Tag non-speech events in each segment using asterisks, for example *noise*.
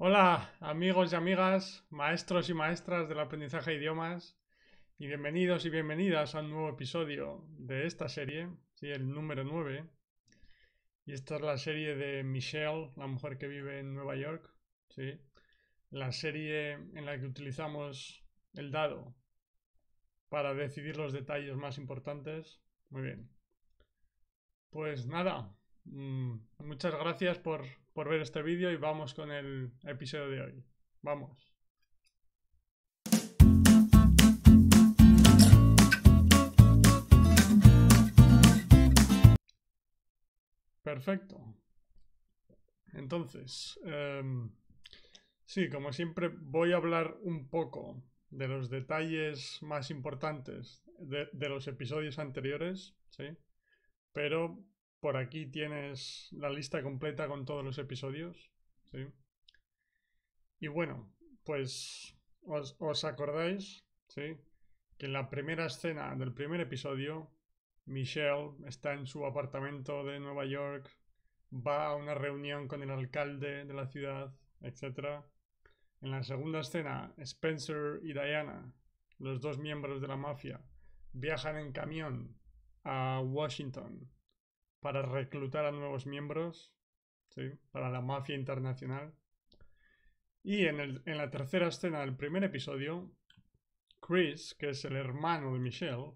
Hola amigos y amigas, maestros y maestras del aprendizaje de idiomas y bienvenidos y bienvenidas a un nuevo episodio de esta serie, el número 9. Y esta es la serie de Michelle, la mujer que vive en Nueva York, la serie en la que utilizamos el dado para decidir los detalles más importantes. Muy bien. Pues nada, Mm, muchas gracias por, ver este vídeo y vamos con el episodio de hoy. Vamos. Perfecto. Entonces, em, sí, como siempre voy a hablar un poco de los detalles más importantes de, de los episodios anteriores, ¿sí? Pero por aquí tienes la lista completa con todos los episodios. Y bueno, pues os, acordáis ¿sí? que en la primera escena del primer episodio, Michelle está en su apartamento de Nueva York, va a una reunión con el alcalde de la ciudad, etc. En la segunda escena, Spencer y Diana, los dos miembros de la mafia, viajan en camión a Washington para reclutar a nuevos miembros para la mafia internacional. Y en, la tercera escena del primer episodio, Chris, que es el hermano de Michelle,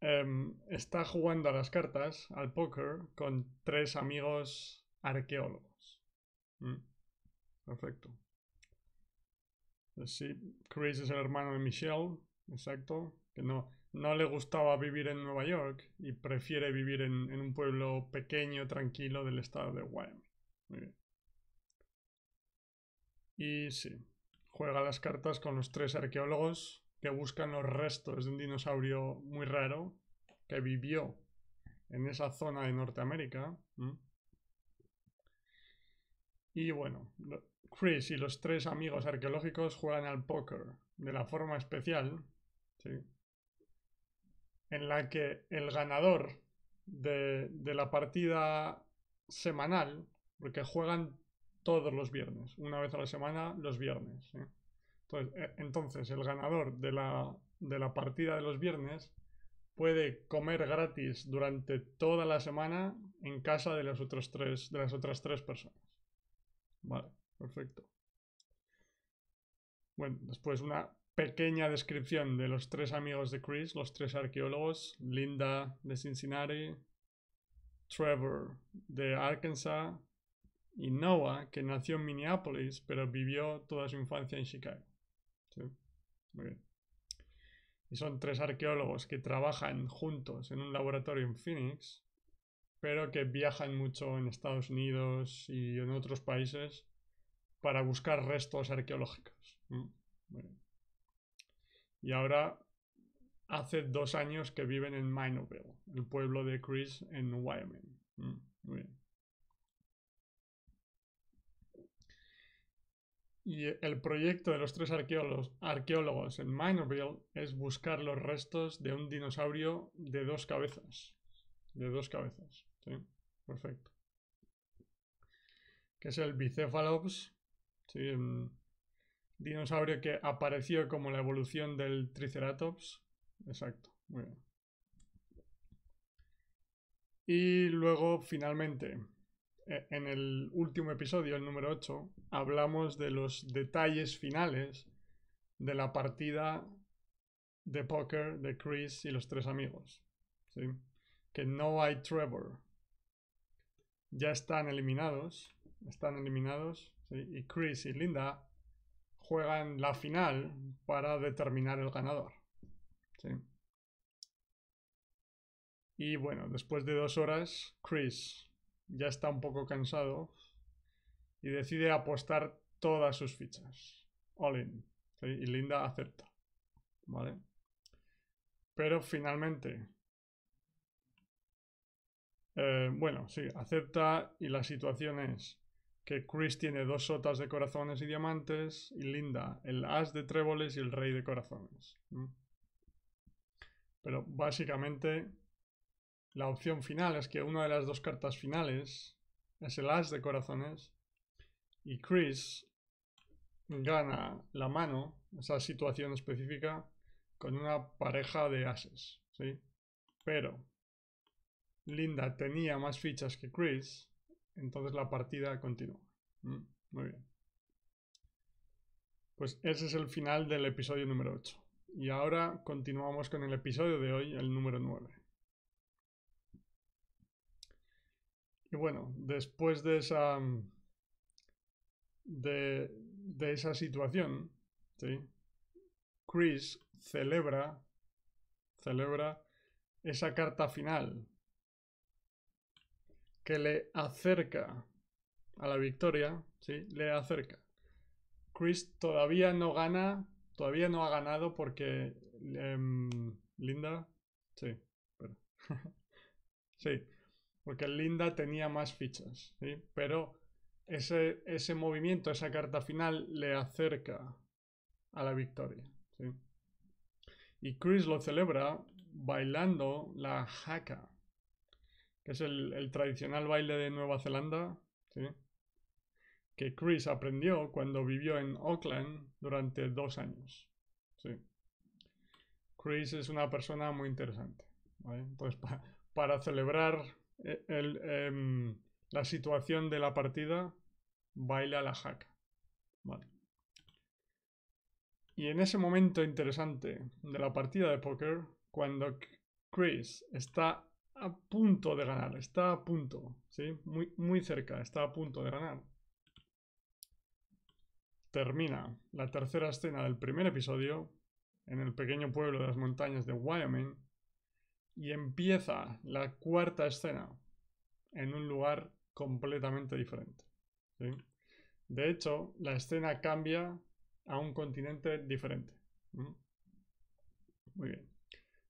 em, está jugando a las cartas, al póker, con tres amigos arqueólogos. Mm. Perfecto. Pues sí, Chris es el hermano de Michelle, exacto. Que no, no le gustaba vivir en Nueva York y prefiere vivir en, un pueblo pequeño, tranquilo del estado de Wyoming. Y sí, juega las cartas con los tres arqueólogos que buscan los restos de un dinosaurio muy raro que vivió en esa zona de Norteamérica. Y bueno, Chris y los tres amigos arqueológicos juegan al póker de la forma especial, ¿sí? en la que el ganador de, la partida semanal, porque juegan todos los viernes, una vez a la semana los viernes. Eh, entonces, el ganador de la, de la partida de los viernes puede comer gratis durante toda la semana en casa de, tres, de las otras tres personas. Vale, perfecto. Bueno, después una pequeña descripción de los tres amigos de Chris, los tres arqueólogos, Linda de Cincinnati, Trevor de Arkansas y Noah, que nació en Minneapolis, pero vivió toda su infancia en Chicago. Muy bien. Y son tres arqueólogos que trabajan juntos en un laboratorio en Phoenix, pero que viajan mucho en Estados Unidos y en otros países para buscar restos arqueológicos. Mm, muy bien y ahora hace dos años que viven en Minoville, el pueblo de Chris en Wyoming. Mm, muy bien. Y el proyecto de los tres arqueólogos, en Minerville es buscar los restos de un dinosaurio de dos cabezas. De dos cabezas. Sí, perfecto. Que es el Bicephalops, dinosaurio que apareció como la evolución del Triceratops. Exacto, muy Y luego, finalmente, e, en el último episodio, el número 8, hablamos de los detalles finales de la partida de poker de Chris y los tres amigos. Que no hay Trevor. Ya están eliminados. Están eliminados. Y Chris y Linda juegan la final para determinar el ganador. Y bueno, después de dos horas, Chris ya está un poco cansado y decide apostar todas sus fichas. All in. Y Linda acepta. ¿Vale? Pero finalmente. Eh, bueno, sí, acepta y la situación es que Chris tiene dos sotas de corazones y diamantes, y Linda el as de tréboles y el rey de corazones. Pero básicamente la opción final es que una de las dos cartas finales es el as de corazones y Chris gana la mano, esa situación específica, con una pareja de ases, ¿sí? Pero Linda tenía más fichas que Chris entonces la partida continúa. Mm, muy bien. Pues ese es el final del episodio número 8. Y ahora continuamos con el episodio de hoy, el número 9. Y bueno, después de esa. Mm, de, esa situación, Chris celebra. celebra esa carta final que le acerca a la victoria, ¿sí? Le acerca. Chris todavía no gana, todavía no ha ganado porque em, Linda, sí, *laughs* sí, porque Linda tenía más fichas, ¿sí? Pero ese, ese movimiento, esa carta final le acerca a la victoria, ¿sí? Y Chris lo celebra bailando la jaca que es el, tradicional baile de Nueva Zelanda, que Chris aprendió cuando vivió en Auckland durante dos años. Chris es una persona muy interesante. Entonces, para celebrar eh, em, la situación de la partida, baila la jaca. Y en ese momento interesante de la partida de póker, cuando Chris está a punto de ganar, está a punto, ¿sí? Muy, muy cerca, está a punto de ganar. Termina la tercera escena del primer episodio en el pequeño pueblo de las montañas de Wyoming y empieza la cuarta escena en un lugar completamente diferente. De hecho, la escena cambia a un continente diferente. Muy bien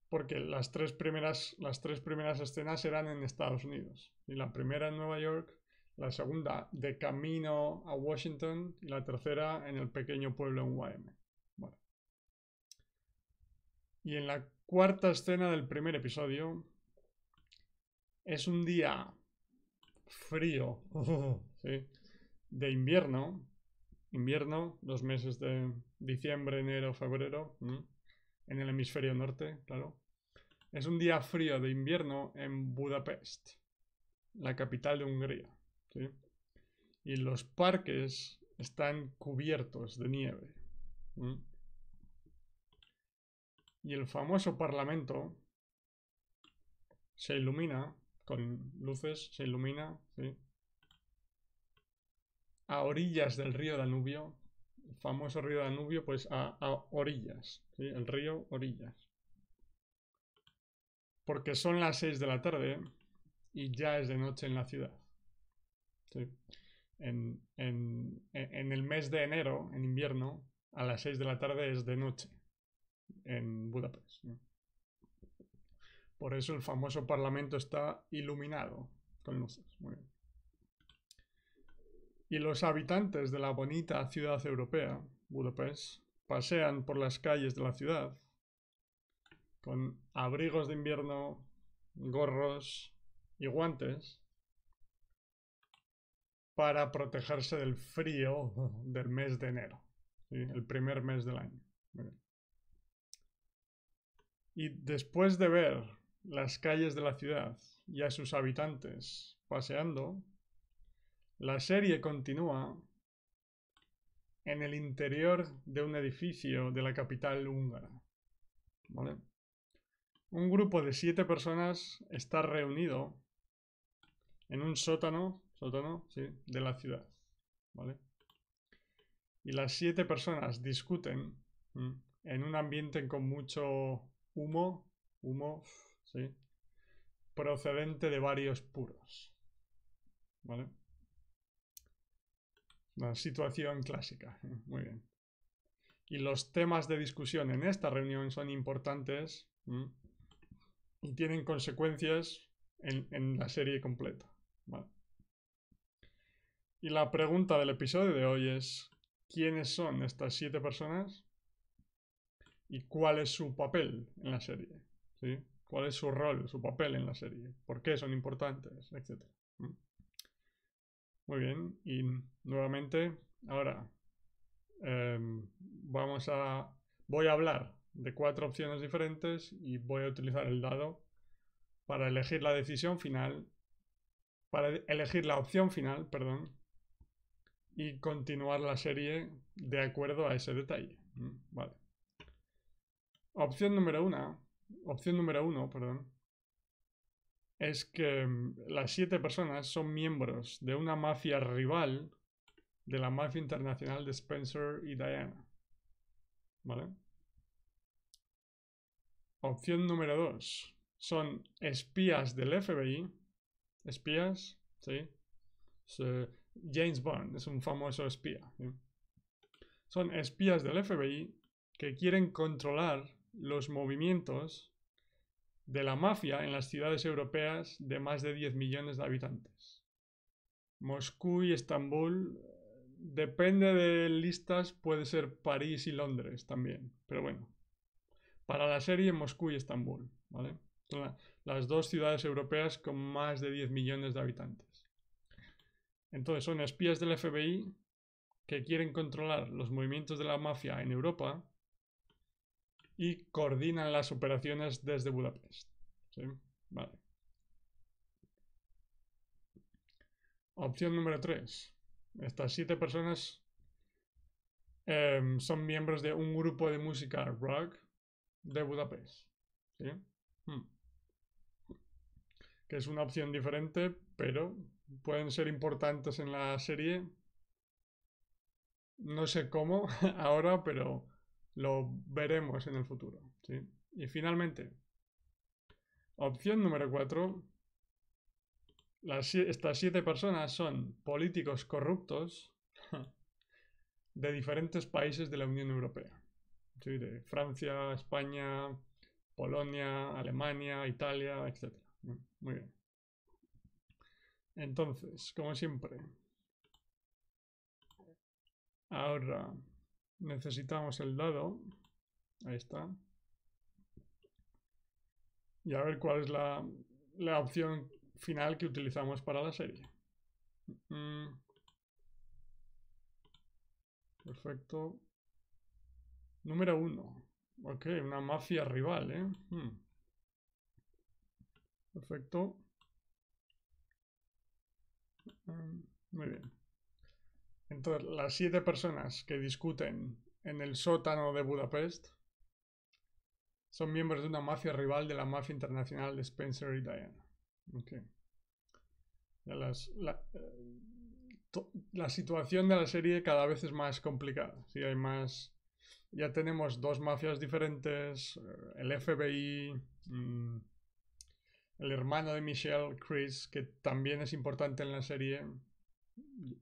porque las tres primeras, las tres primeras escenas eran en Estados Unidos. Y la primera en Nueva York, la segunda de camino a Washington y la tercera en el pequeño pueblo en Wyoming. Bueno. Y en la cuarta escena del primer episodio es un día frío *laughs* de invierno. Invierno, los meses de diciembre, enero, febrero en el hemisferio norte, claro. Es un día frío de invierno en Budapest, la capital de Hungría. Y los parques están cubiertos de nieve. Y el famoso parlamento se ilumina con luces, se ilumina, a orillas del río Danubio, famoso río Danubio, pues a, orillas, el río orillas. Porque son las 6 de la tarde y ya es de noche en la ciudad. En, el mes de enero, en invierno, a las 6 de la tarde es de noche en Budapest. Por eso el famoso parlamento está iluminado con luces. Muy bien y los habitantes de la bonita ciudad europea, Budapest, pasean por las calles de la ciudad con abrigos de invierno, gorros y guantes para protegerse del frío del mes de enero, el primer mes del año. Y después de ver las calles de la ciudad y a sus habitantes paseando, la serie continúa en el interior de un edificio de la capital húngara. ¿Vale? Un grupo de siete personas está reunido en un sótano, sótano, de la ciudad. ¿Vale? Y las siete personas discuten en un ambiente con mucho humo, humo, sí, procedente de varios puros. ¿Vale? La situación clásica. *laughs* Muy bien. Y los temas de discusión en esta reunión son importantes y tienen consecuencias en, la serie completa. Y la pregunta del episodio de hoy es, ¿quiénes son estas siete personas? ¿Y cuál es su papel en la serie? ¿Sí? ¿Cuál es su rol, su papel en la serie? ¿Por qué son importantes? Etcétera. Muy bien, y nuevamente, ahora em, vamos a, voy a hablar de cuatro opciones diferentes y voy a utilizar el dado para elegir la decisión final, para elegir la opción final, perdón, y continuar la serie de acuerdo a ese detalle. Vale. Opción número una, opción número uno, perdón, es que mm, las siete personas son miembros de una mafia rival de la mafia internacional de Spencer y Diana. ¿Vale? Opción número dos. Son espías del FBI. Espías, ¿sí? James Bond es un famoso espía. Son espías del FBI que quieren controlar los movimientos de la mafia en las ciudades europeas de más de 10 millones de habitantes. Moscú y Estambul, depende de listas, puede ser París y Londres también, pero bueno. Para la serie Moscú y Estambul, ¿vale? Son las dos ciudades europeas con más de 10 millones de habitantes. Entonces son espías del FBI que quieren controlar los movimientos de la mafia en Europa y coordinan las operaciones desde Budapest. Opción número 3. Estas siete personas em, son miembros de un grupo de música rock de Budapest. Hmm. Que es una opción diferente, pero pueden ser importantes en la serie. No sé cómo *laughs* ahora, pero lo veremos en el futuro. Y finalmente, opción número 4. estas siete personas son políticos corruptos *laughs* de diferentes países de la Unión Europea. De Francia, España, Polonia, Alemania, Italia, etc. Muy bien. Entonces, como siempre. Ahora, necesitamos el dado. Ahí está. Y a ver cuál es la, opción final que utilizamos para la serie. Mm. Perfecto. Número 1. Ok, una mafia rival, ¿eh? Hmm. Perfecto. Mm, muy bien. Entonces, las siete personas que discuten en el sótano de Budapest son miembros de una mafia rival de la mafia internacional de Spencer y Diana. Eh, la, situación de la serie cada vez es más complicada. hay más. Ya tenemos dos mafias diferentes, eh, el FBI, mm, el hermano de Michelle, Chris, que también es importante en la serie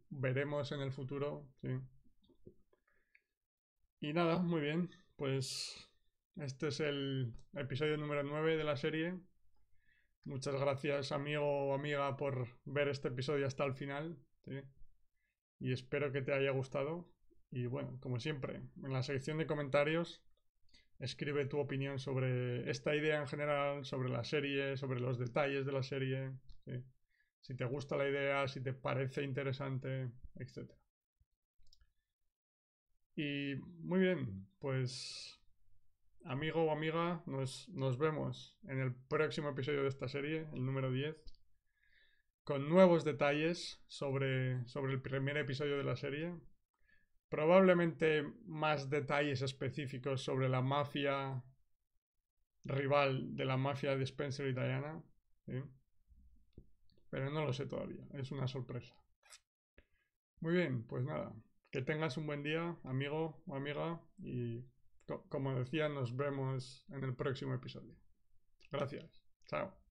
veremos en el futuro. Y nada, muy bien. Pues este es el episodio número 9 de la serie. Muchas gracias, amigo o amiga, por ver este episodio hasta el final. Y espero que te haya gustado. Y bueno, como siempre, en la sección de comentarios, escribe tu opinión sobre esta idea en general, sobre la serie, sobre los detalles de la serie si te gusta la idea, si te parece interesante, etc. Y muy bien, pues amigo o amiga, nos, nos vemos en el próximo episodio de esta serie, el número 10, con nuevos detalles sobre, sobre el primer episodio de la serie, probablemente más detalles específicos sobre la mafia rival de la mafia de Spencer italiana ¿sí? Pero no lo sé todavía, es una sorpresa. Muy bien, pues nada, que tengas un buen día, amigo o amiga, y como decía, nos vemos en el próximo episodio. Gracias, chao.